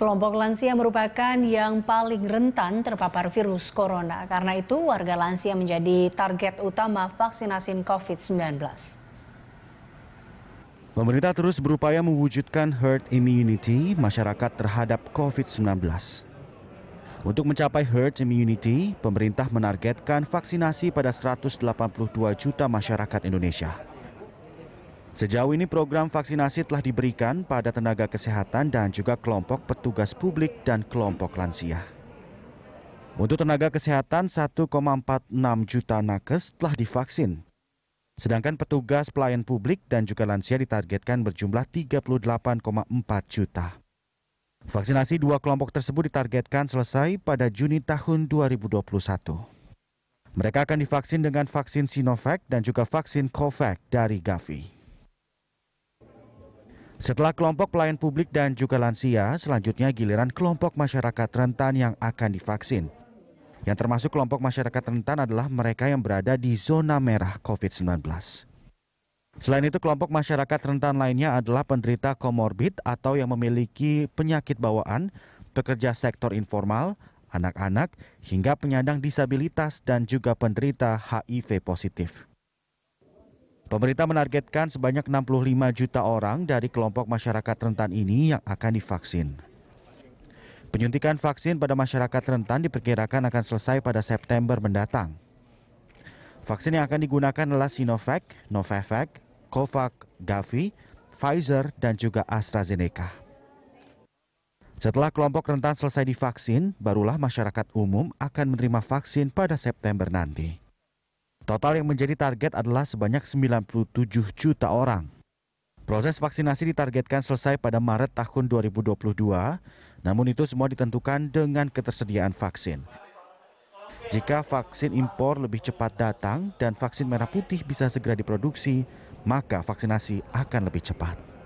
Kelompok lansia merupakan yang paling rentan terpapar virus corona. Karena itu, warga lansia menjadi target utama vaksinasi COVID-19. Pemerintah terus berupaya mewujudkan herd immunity masyarakat terhadap COVID-19. Untuk mencapai herd immunity, pemerintah menargetkan vaksinasi pada 182 juta masyarakat Indonesia. Sejauh ini program vaksinasi telah diberikan pada tenaga kesehatan dan juga kelompok petugas publik dan kelompok lansia. Untuk tenaga kesehatan 1,46 juta nakes telah divaksin. Sedangkan petugas pelayan publik dan juga lansia ditargetkan berjumlah 38,4 juta. Vaksinasi dua kelompok tersebut ditargetkan selesai pada Juni tahun 2021. Mereka akan divaksin dengan vaksin Sinovac dan juga vaksin Covax dari Gavi. Setelah kelompok pelayan publik dan juga lansia, selanjutnya giliran kelompok masyarakat rentan yang akan divaksin. Yang termasuk kelompok masyarakat rentan adalah mereka yang berada di zona merah COVID-19. Selain itu, kelompok masyarakat rentan lainnya adalah penderita komorbid atau yang memiliki penyakit bawaan, pekerja sektor informal, anak-anak, hingga penyandang disabilitas dan juga penderita HIV positif. Pemerintah menargetkan sebanyak 65 juta orang dari kelompok masyarakat rentan ini yang akan divaksin. Penyuntikan vaksin pada masyarakat rentan diperkirakan akan selesai pada September mendatang. Vaksin yang akan digunakan adalah Sinovac, Novavax, Covax, Gavi, Pfizer, dan juga AstraZeneca. Setelah kelompok rentan selesai divaksin, barulah masyarakat umum akan menerima vaksin pada September nanti. Total yang menjadi target adalah sebanyak 97 juta orang. Proses vaksinasi ditargetkan selesai pada Maret tahun 2022, namun itu semua ditentukan dengan ketersediaan vaksin. Jika vaksin impor lebih cepat datang dan vaksin merah putih bisa segera diproduksi, maka vaksinasi akan lebih cepat.